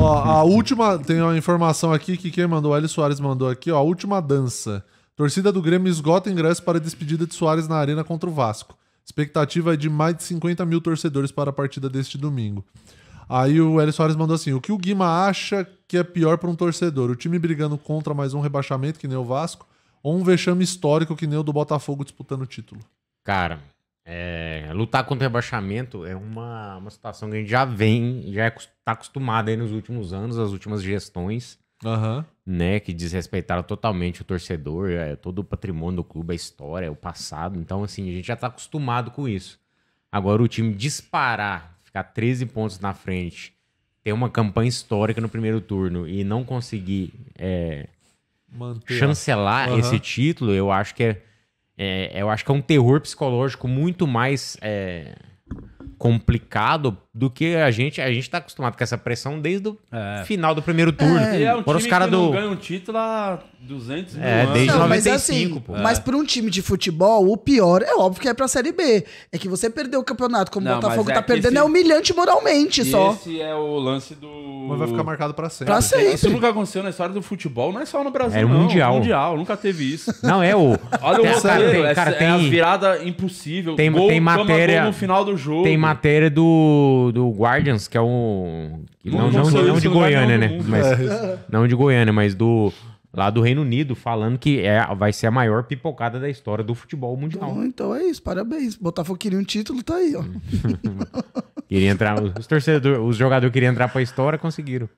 Ó, a última. Tem uma informação aqui que quem mandou, o Hélio Soares mandou aqui, ó. A última dança. Torcida do Grêmio esgota ingresso para a despedida de Soares na Arena contra o Vasco. Expectativa é de mais de 50 mil torcedores para a partida deste domingo. Aí o Hélio Soares mandou assim: o que o Guima acha que é pior para um torcedor? O time brigando contra mais um rebaixamento, que nem o Vasco, ou um vexame histórico, que nem o do Botafogo disputando o título? Cara, é, lutar contra o rebaixamento é uma, uma situação que a gente já vem, já está é, tá acostumado aí nos últimos anos, as últimas gestões, uhum. né? Que desrespeitaram totalmente o torcedor, é, todo o patrimônio do clube, a história, o passado. Então, assim, a gente já está acostumado com isso. Agora, o time disparar, ficar 13 pontos na frente, ter uma campanha histórica no primeiro turno e não conseguir é, chancelar uhum. esse título, eu acho que é é, eu acho que é um terror psicológico muito mais é, complicado do que a gente. A gente tá acostumado com essa pressão desde o é. final do primeiro turno. É, é um time os cara que do... não ganha um título há 200 é, mil é, anos. Desde não, 95, mas assim, pô. Mas para um time de futebol, o pior é óbvio que é pra Série B. É que você perdeu o campeonato, como o Botafogo tá é tá perdendo, esse... é humilhante moralmente só. Esse é o lance do... Mas vai ficar marcado pra sempre. Pra sempre. Isso nunca aconteceu na história do futebol, não é só no Brasil, É Mundial. Mundial, nunca teve isso. Não, é o... Olha o cara, tem, cara, tem... É a virada impossível. Tem, gol, tem matéria... no final do jogo. Tem matéria do do, Guardians, que é o. Que não, não, não, não de é Goiânia, né? Mas, é. não de Goiânia, mas do lá do Reino Unido falando que é, vai ser a maior pipocada da história do futebol mundial. então, então é isso, parabéns. Botafogo queria um título, tá aí, ó. queria entrar, os torcedores, os jogadores queriam entrar pra história, conseguiram.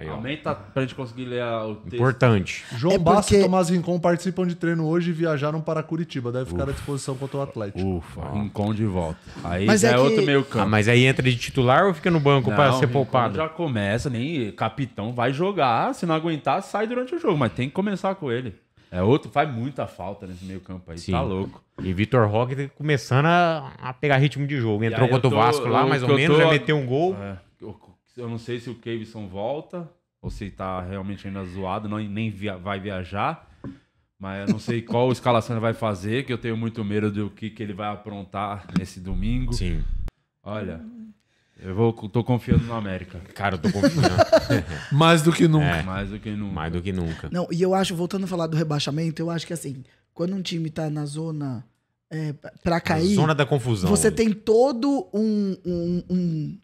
Aí, Aumenta ó. pra gente conseguir ler o texto. Importante. João é porque... e Tomás Rincon participam de treino hoje e viajaram para Curitiba. Deve ficar Ufa. à disposição contra o Atlético. Ufa, Rincon de volta. Aí mas é, é, que... outro meio campo. Ah, mas aí entra de titular ou fica no banco para ser Rincon poupado? Já começa, nem capitão vai jogar. Se não aguentar, sai durante o jogo. Mas tem que começar com ele. É outro, faz muita falta nesse meio campo aí. Sim. Tá louco. E Vitor Roque tá começando a, a, pegar ritmo de jogo. Entrou contra o Vasco lá, mais ou menos, tô... já meteu um gol. É. Eu não sei se o Caveson volta ou se tá realmente ainda zoado, não, nem via, vai viajar. Mas eu não sei qual escalação ele vai fazer, que eu tenho muito medo do que, que ele vai aprontar nesse domingo. Sim. Olha, eu vou, tô confiando no América. Cara, eu tô confiando. Mais do que nunca. É, mais do que nunca. Mais do que nunca. Não, e eu acho, voltando a falar do rebaixamento, eu acho que assim, quando um time tá na zona é, para cair. zona da confusão. Você tem todo um, um, um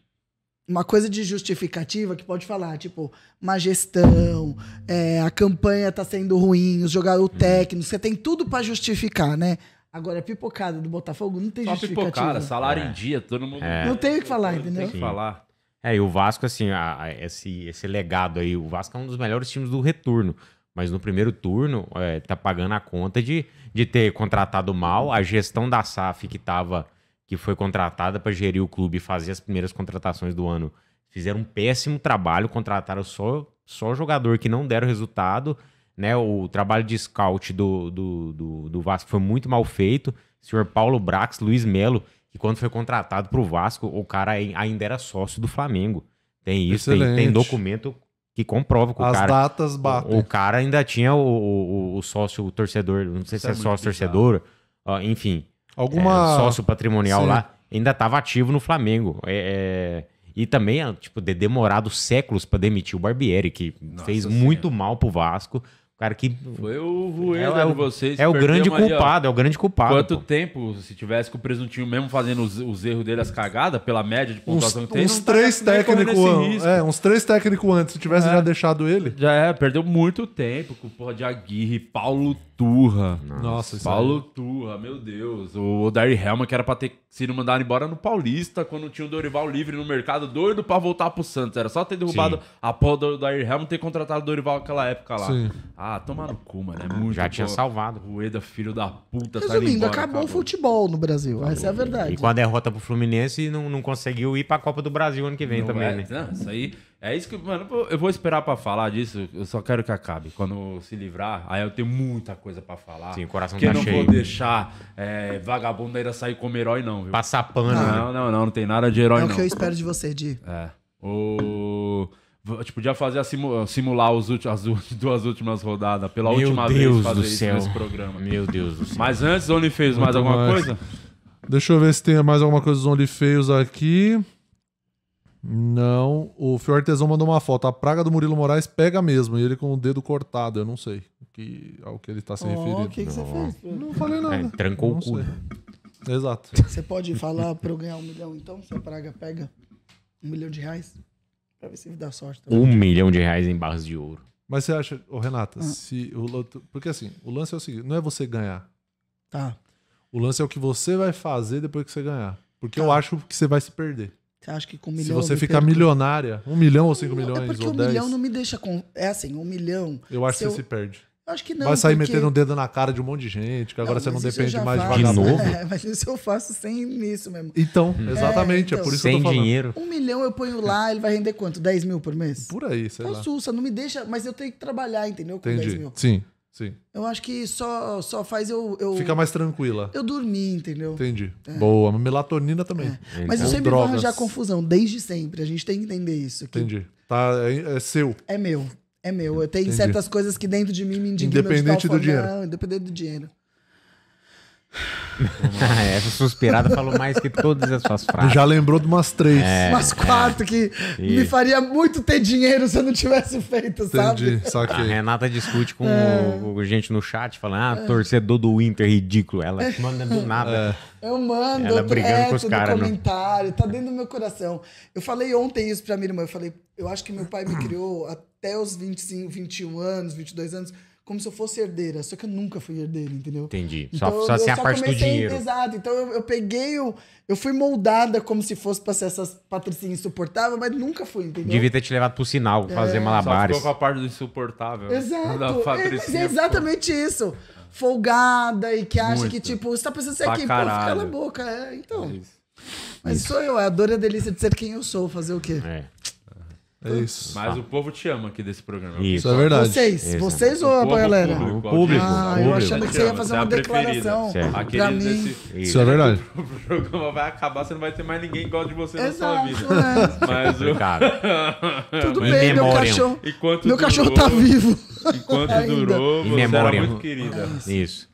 uma coisa de justificativa que pode falar, tipo, má gestão, é, a campanha tá sendo ruim, os jogadores uhum. técnicos, você tem tudo para justificar, né? Agora, pipocada do Botafogo não tem Só justificativa. pipocada, salário é. em dia, todo mundo... É. Não tem o que falar, entendeu? Não tem o que falar. É, e o Vasco, assim, a, a, esse, esse legado aí, o Vasco é um dos melhores times do retorno. Mas no primeiro turno, é, tá pagando a conta de, de ter contratado mal, a gestão da SAF que tava que foi contratada para gerir o clube e fazer as primeiras contratações do ano, fizeram um péssimo trabalho, contrataram só, só jogador que não deram resultado. Né, o trabalho de scout do, do, do, do Vasco foi muito mal feito. O senhor Paulo Brax, Luiz Melo, que quando foi contratado para o Vasco, o cara ainda era sócio do Flamengo. Tem isso, tem, tem, documento que comprova que o As cara. As datas batem. O, o, cara ainda tinha o, o, o sócio, o torcedor, não sei isso se é, é sócio torcedor, uh, enfim. Alguma... É, sócio patrimonial Sim. lá, ainda estava ativo no Flamengo. É, é, e também, tipo, de demorado séculos para demitir o Barbieri, que Nossa fez senhora. muito mal pro Vasco cara que. Foi o Rueda é né, de vocês. É o é grande culpado, é o grande culpado. Quanto pô. tempo, se tivesse com o presuntinho mesmo fazendo os, os erros dele, as cagadas, pela média de pontuação uns, que tem? Uns tá três tá técnicos. É, uns três técnicos antes, se tivesse é, já deixado ele. Já é, perdeu muito tempo com o porra de Aguirre, Paulo Turra. Nossa, Paulo é... Turra, meu Deus. O Odair Helma, que era pra ter sido mandado embora no Paulista, quando tinha o Dorival livre no mercado, doido pra voltar pro Santos. Era só ter derrubado Sim. a porra do Odair Helma e ter contratado o Dorival naquela época lá. Sim. Ah, ah, tomar no cu, mano. É muito Já tinha salvado. O Eda, filho da puta, tá Resumindo, tá indo acabou, o futebol no Brasil. Essa é a verdade. E com a é derrota pro Fluminense, não, não conseguiu ir pra Copa do Brasil ano que vem não também, é, né? Não, isso aí. É isso que, mano, eu vou esperar pra falar disso. Eu só quero que acabe. Quando se livrar, aí eu tenho muita coisa pra falar. Sim, o coração que tá não Eu não vou deixar é, vagabundo ainda sair como herói, não, viu? Passar pano. Não, né? não, não, não, não, tem nada de herói, não. É o que eu espero de você, Di. É. O. Tipo podia fazer simular, ah, simular os as duas últimas rodadas pela Meu última Deus vez fazer isso céu. nesse programa. Meu Deus do céu. Mas antes, OnlyFans, mais alguma mais. coisa? Deixa eu ver se tem mais alguma coisa dos OnlyFans aqui. Não. O Fio mandou uma foto. A praga do Murilo Moraes pega mesmo. E ele com o dedo cortado. Eu não sei que, ao que ele está se oh, referindo. O que, que você fez? Não falei nada. É, trancou não o cu. Exato. Você pode falar para eu ganhar um milhão então? Se a praga pega um milhão de reais? Pra ver se dá sorte também. Um milhão de reais em barras de ouro. Mas você acha, ô Renata, ah. se o porque assim, o lance é o seguinte, não é você ganhar. Tá. O lance é o que você vai fazer depois que você ganhar. Porque tá. eu acho que você vai se perder. Você acha que com um milhão. Se você ficar milionária, um milhão ou cinco não, é milhões. É porque ou um dez... milhão não me deixa. É assim, um milhão. Eu acho que eu... você se perde. Acho que não. Vai sair porque... metendo um dedo na cara de um monte de gente, que não, agora você não depende mais faço. de vagabundo. É, mas isso eu faço sem isso mesmo. Então, hum. exatamente, é, então, é, por isso sem que eu tô falando. dinheiro. Um milhão eu ponho lá, ele vai render quanto? 10 mil por mês? Por aí, sei então, lá. Sussa, não me deixa, mas eu tenho que trabalhar, entendeu? Com Entendi. 10 mil. Sim, sim. Eu acho que só, só faz eu, eu. Fica mais tranquila. Eu dormi, entendeu? Entendi. É. Boa, melatonina também. É. Mas eu sempre drogas. vou arranjar confusão, desde sempre. A gente tem que entender isso. Que... Entendi. Tá, é, é seu. É meu é meu. Eu tenho Entendi. certas coisas que dentro de mim me indignam. Independente do dinheiro. Não, independente do dinheiro. É, essa suspirada falou mais que todas as suas frases. Já lembrou de umas três. É, umas é. quatro é. que e... me faria muito ter dinheiro se eu não tivesse feito, Entendi, sabe? Saquei. A Renata discute com é. o, gente no chat, falando, ah, torcedor do Inter, ridículo. Ela manda do é. nada. Eu mando, Ela eu brigando com os caras. comentário, tá dentro do meu coração. Eu falei ontem isso pra minha irmã, eu falei, eu acho que meu pai me criou até os 25, 21 anos, 22 anos como se eu fosse herdeira, só que eu nunca fui herdeira, entendeu? Entendi. Então, só, só assim a parte do dinheiro. Exato. Então eu, eu peguei, o, eu fui moldada como se fosse pra ser essas patricinha insuportável, mas nunca fui, entendeu? Devia ter te levado pro sinal, é. fazer malabares. Só ficou com a parte do insuportável. Né? Exato. Da é, é exatamente pô. isso. Folgada e que acha Muito. que, tipo, você tá pensando ser aqui, pô, fica na boca. É, então. É mas isso. sou eu, é a dor e a delícia de ser quem eu sou, fazer o quê? É. É isso. Mas tá. o povo te ama aqui desse programa. Isso, é, é verdade. Vocês, vocês ou a é galera? O público. O público. Ah, é público. eu achando que você ia fazer uma declaração pra mim. Isso é verdade. O programa vai acabar, você não vai ter mais ninguém que gosta de você Exato, na sua vida. É. Mas o... Tudo bem, meu cachorro. meu cachorro tá vivo. Enquanto durou, você era muito querida. Isso.